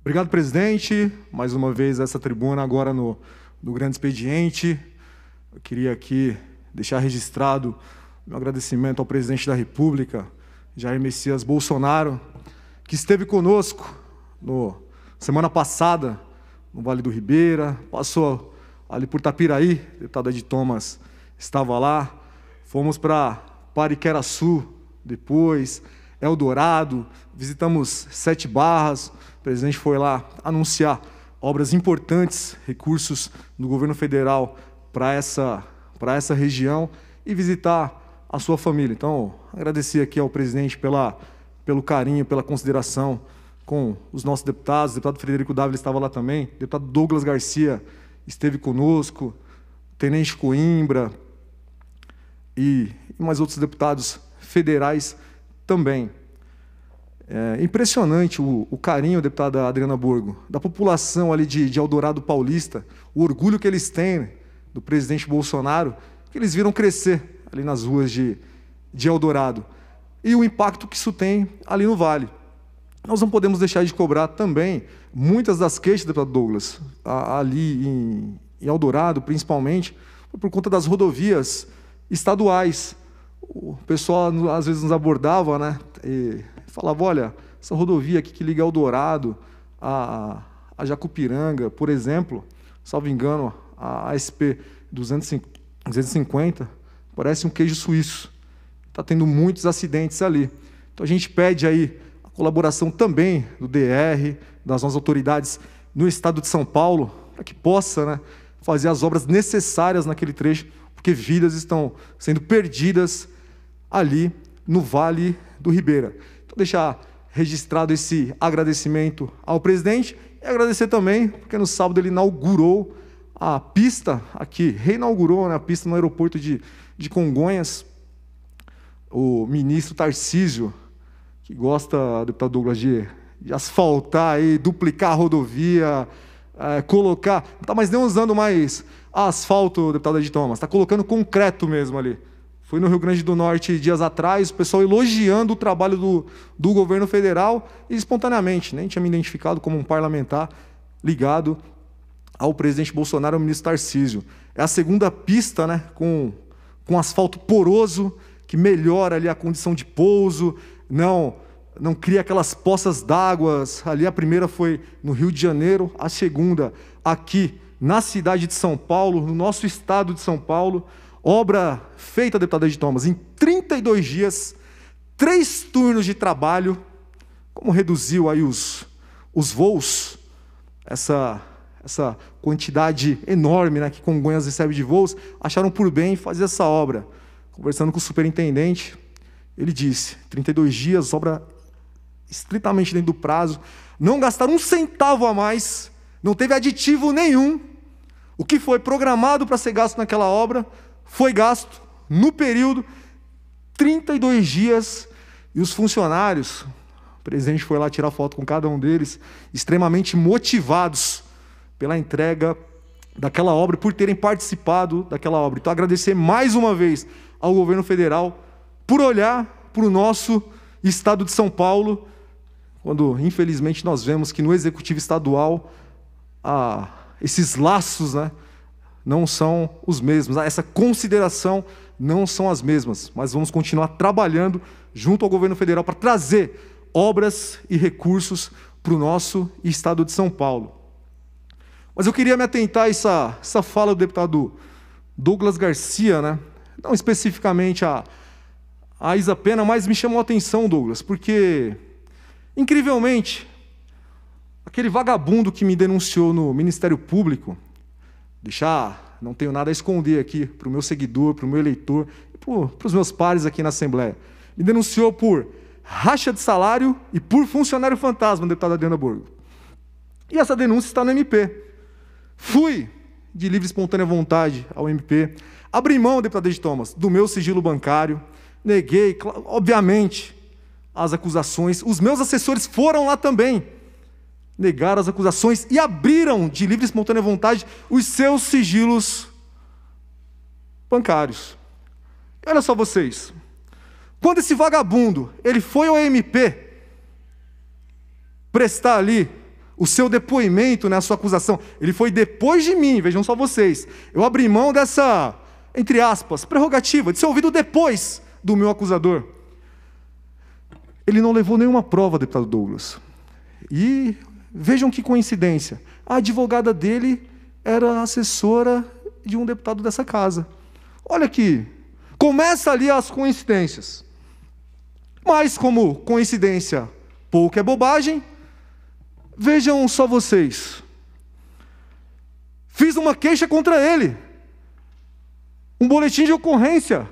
Obrigado, presidente. Mais uma vez, essa tribuna agora no, no Grande Expediente. Eu queria aqui deixar registrado meu agradecimento ao presidente da República, Jair Messias Bolsonaro, que esteve conosco no, semana passada no Vale do Ribeira, passou ali por Tapiraí, deputada de Thomas estava lá. Fomos para Pariqueraçu depois, Eldorado, é visitamos Sete Barras, o presidente foi lá anunciar obras importantes, recursos do governo federal para essa, para essa região e visitar a sua família. Então, agradecer aqui ao presidente pela, pelo carinho, pela consideração com os nossos deputados. O deputado Frederico Dávila estava lá também, o deputado Douglas Garcia esteve conosco, Tenente Coimbra e, e mais outros deputados federais também. É impressionante o, o carinho, deputada Adriana Borgo, da população ali de, de Eldorado Paulista, o orgulho que eles têm né, do presidente Bolsonaro, que eles viram crescer ali nas ruas de, de Eldorado. E o impacto que isso tem ali no Vale. Nós não podemos deixar de cobrar também muitas das queixas, deputado Douglas, ali em, em Eldorado, principalmente, por conta das rodovias estaduais o pessoal às vezes nos abordava, né? E falava, olha, essa rodovia aqui que liga Eldorado a, a Jacupiranga, por exemplo, salvo engano, a SP 250, parece um queijo suíço. Está tendo muitos acidentes ali. Então a gente pede aí a colaboração também do DR, das nossas autoridades no estado de São Paulo, para que possa né, fazer as obras necessárias naquele trecho, porque vidas estão sendo perdidas ali no Vale do Ribeira. Então, deixar registrado esse agradecimento ao presidente e agradecer também, porque no sábado ele inaugurou a pista aqui, reinaugurou né, a pista no aeroporto de, de Congonhas. O ministro Tarcísio, que gosta, deputado Douglas, de, de asfaltar e duplicar a rodovia, é, colocar. Não está mais nem usando mais asfalto, deputado Ed Thomas, está colocando concreto mesmo ali. Fui no Rio Grande do Norte dias atrás, o pessoal elogiando o trabalho do, do governo federal e espontaneamente, nem né? tinha me identificado como um parlamentar ligado ao presidente Bolsonaro e ao ministro Tarcísio. É a segunda pista, né, com, com asfalto poroso, que melhora ali a condição de pouso, não não cria aquelas poças d'água. Ali a primeira foi no Rio de Janeiro, a segunda aqui na cidade de São Paulo, no nosso estado de São Paulo. Obra feita, deputado de Thomas, em 32 dias, três turnos de trabalho. Como reduziu aí os, os voos, essa, essa quantidade enorme né, que Congonhas recebe de voos, acharam por bem fazer essa obra. Conversando com o superintendente, ele disse: 32 dias, obra estritamente dentro do prazo, não gastaram um centavo a mais, não teve aditivo nenhum. O que foi programado para ser gasto naquela obra foi gasto no período 32 dias e os funcionários, o presidente foi lá tirar foto com cada um deles, extremamente motivados pela entrega daquela obra, por terem participado daquela obra. Então agradecer mais uma vez ao governo federal por olhar para o nosso estado de São Paulo, quando infelizmente nós vemos que no executivo estadual ah, esses laços, né? não são os mesmos, ah, essa consideração não são as mesmas, mas vamos continuar trabalhando junto ao governo federal para trazer obras e recursos para o nosso estado de São Paulo. Mas eu queria me atentar a essa, essa fala do deputado Douglas Garcia, né? não especificamente a, a Isa Pena, mas me chamou a atenção, Douglas, porque, incrivelmente, aquele vagabundo que me denunciou no Ministério Público, deixar, ah, não tenho nada a esconder aqui para o meu seguidor, para o meu eleitor para os meus pares aqui na Assembleia. Me denunciou por racha de salário e por funcionário fantasma, deputada Adriana Borgo. E essa denúncia está no MP. Fui de livre e espontânea vontade ao MP, abri mão, deputada de Thomas, do meu sigilo bancário, neguei, obviamente, as acusações. Os meus assessores foram lá também negaram as acusações e abriram de livre e espontânea vontade os seus sigilos bancários. E olha só vocês. Quando esse vagabundo, ele foi ao MP prestar ali o seu depoimento, né, a sua acusação, ele foi depois de mim, vejam só vocês. Eu abri mão dessa, entre aspas, prerrogativa de ser ouvido depois do meu acusador. Ele não levou nenhuma prova, deputado Douglas. E Vejam que coincidência. A advogada dele era assessora de um deputado dessa casa. Olha aqui. Começa ali as coincidências. Mas como coincidência pouco é bobagem, vejam só vocês. Fiz uma queixa contra ele. Um boletim de ocorrência.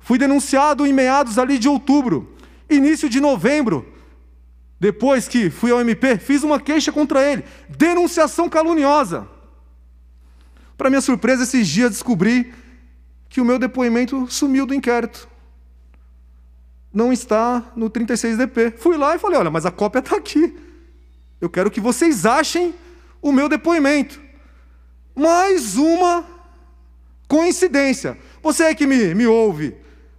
Fui denunciado em meados ali de outubro. Início de novembro, depois que fui ao MP, fiz uma queixa contra ele. Denunciação caluniosa. Para minha surpresa, esses dias descobri que o meu depoimento sumiu do inquérito. Não está no 36DP. Fui lá e falei: olha, mas a cópia está aqui. Eu quero que vocês achem o meu depoimento. Mais uma coincidência. Você aí que me, me ouve,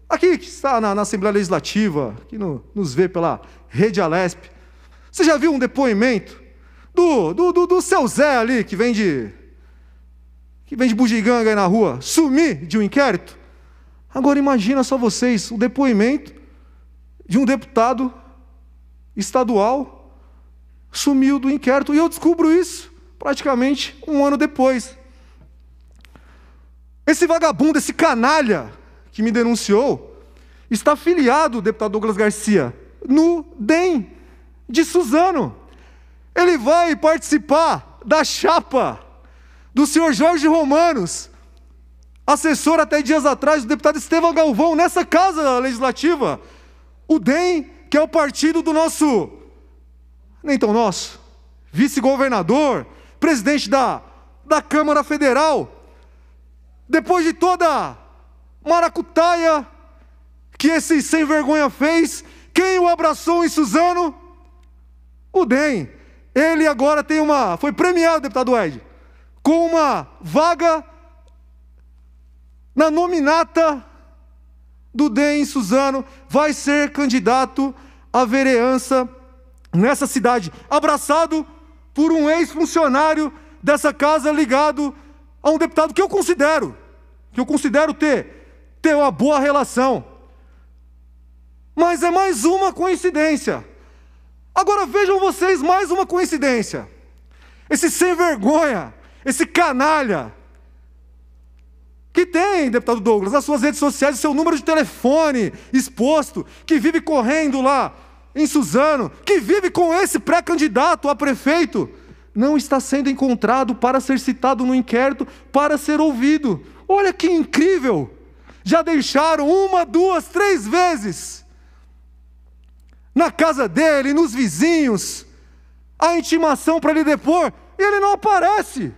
aqui que está na, na Assembleia Legislativa, que no, nos vê pela Rede Alesp. Você já viu um depoimento do, do, do, do seu Zé ali, que de que de bugiganga aí na rua, sumir de um inquérito? Agora imagina só vocês o depoimento de um deputado estadual sumiu do inquérito e eu descubro isso praticamente um ano depois. Esse vagabundo, esse canalha que me denunciou, está filiado, deputado Douglas Garcia, no DEM de Suzano. Ele vai participar da chapa do senhor Jorge Romanos, assessor até dias atrás do deputado Estevão Galvão, nessa casa legislativa. O DEM, que é o partido do nosso, nem tão nosso, vice-governador, presidente da, da Câmara Federal. Depois de toda maracutaia que esse sem vergonha fez, quem o abraçou em Suzano? O DEM. Ele agora tem uma. Foi premiado, deputado Ed, com uma vaga na nominata do DEM em Suzano. Vai ser candidato à vereança nessa cidade. Abraçado por um ex-funcionário dessa casa ligado a um deputado que eu considero, que eu considero ter, ter uma boa relação mas é mais uma coincidência. Agora vejam vocês mais uma coincidência. Esse sem vergonha, esse canalha, que tem, deputado Douglas, nas suas redes sociais o seu número de telefone exposto, que vive correndo lá em Suzano, que vive com esse pré-candidato a prefeito, não está sendo encontrado para ser citado no inquérito, para ser ouvido. Olha que incrível! Já deixaram uma, duas, três vezes na casa dele, nos vizinhos, a intimação para ele depor, e ele não aparece.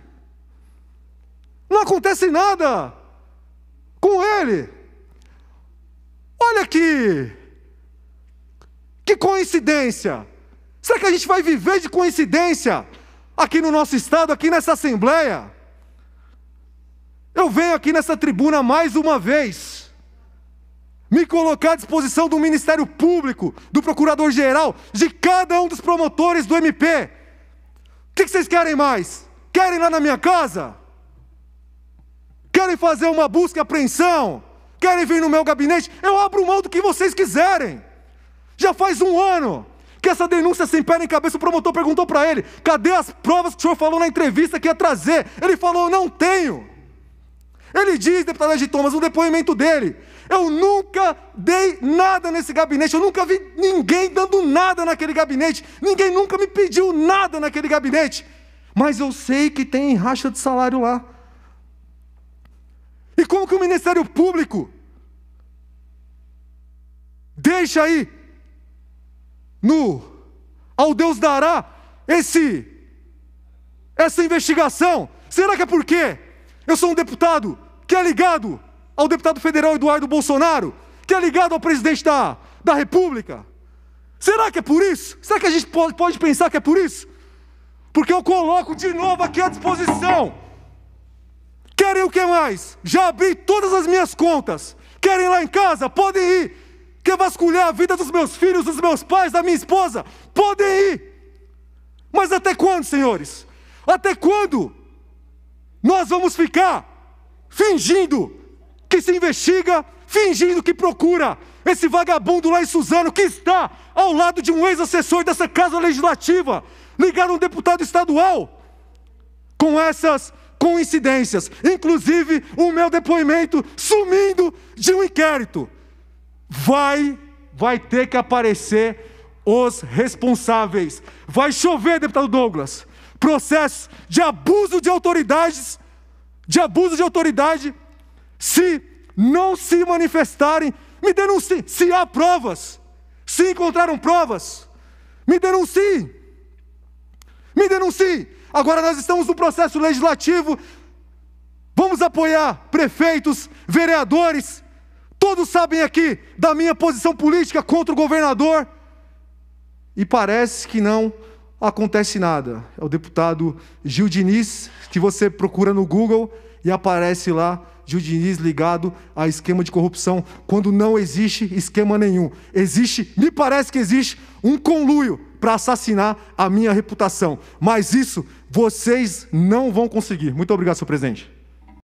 Não acontece nada com ele. Olha que que coincidência. Será que a gente vai viver de coincidência aqui no nosso estado, aqui nessa assembleia? Eu venho aqui nessa tribuna mais uma vez me colocar à disposição do Ministério Público, do Procurador-Geral, de cada um dos promotores do MP. O que vocês querem mais? Querem lá na minha casa? Querem fazer uma busca e apreensão? Querem vir no meu gabinete? Eu abro mão do que vocês quiserem. Já faz um ano que essa denúncia sem pé nem cabeça, o promotor perguntou para ele: cadê as provas que o senhor falou na entrevista que ia trazer? Ele falou: não tenho. Ele diz, deputado de Thomas, no depoimento dele: Eu nunca dei nada nesse gabinete, eu nunca vi ninguém dando nada naquele gabinete, ninguém nunca me pediu nada naquele gabinete, mas eu sei que tem racha de salário lá. E como que o Ministério Público deixa aí no ao Deus dará esse essa investigação? Será que é porque eu sou um deputado que é ligado ao deputado federal Eduardo Bolsonaro, que é ligado ao presidente da, da República. Será que é por isso? Será que a gente pode, pode pensar que é por isso? Porque eu coloco de novo aqui à disposição. Querem o que mais? Já abri todas as minhas contas. Querem lá em casa? Podem ir. Quer vasculhar a vida dos meus filhos, dos meus pais, da minha esposa? Podem ir. Mas até quando, senhores? Até quando nós vamos ficar fingindo que se investiga, fingindo que procura. Esse vagabundo lá em Suzano, que está ao lado de um ex-assessor dessa casa legislativa, ligaram um deputado estadual com essas coincidências, inclusive o meu depoimento sumindo de um inquérito. Vai, vai ter que aparecer os responsáveis. Vai chover, deputado Douglas, processos de abuso de autoridades de abuso de autoridade, se não se manifestarem, me denunciem. Se há provas, se encontraram provas, me denunciem. Me denunciem. Agora nós estamos no processo legislativo. Vamos apoiar prefeitos, vereadores. Todos sabem aqui da minha posição política contra o governador. E parece que não acontece nada. É o deputado Gil Diniz, que você procura no Google e aparece lá Gil Diniz ligado a esquema de corrupção, quando não existe esquema nenhum. Existe, me parece que existe, um conluio para assassinar a minha reputação. Mas isso vocês não vão conseguir. Muito obrigado, senhor presidente.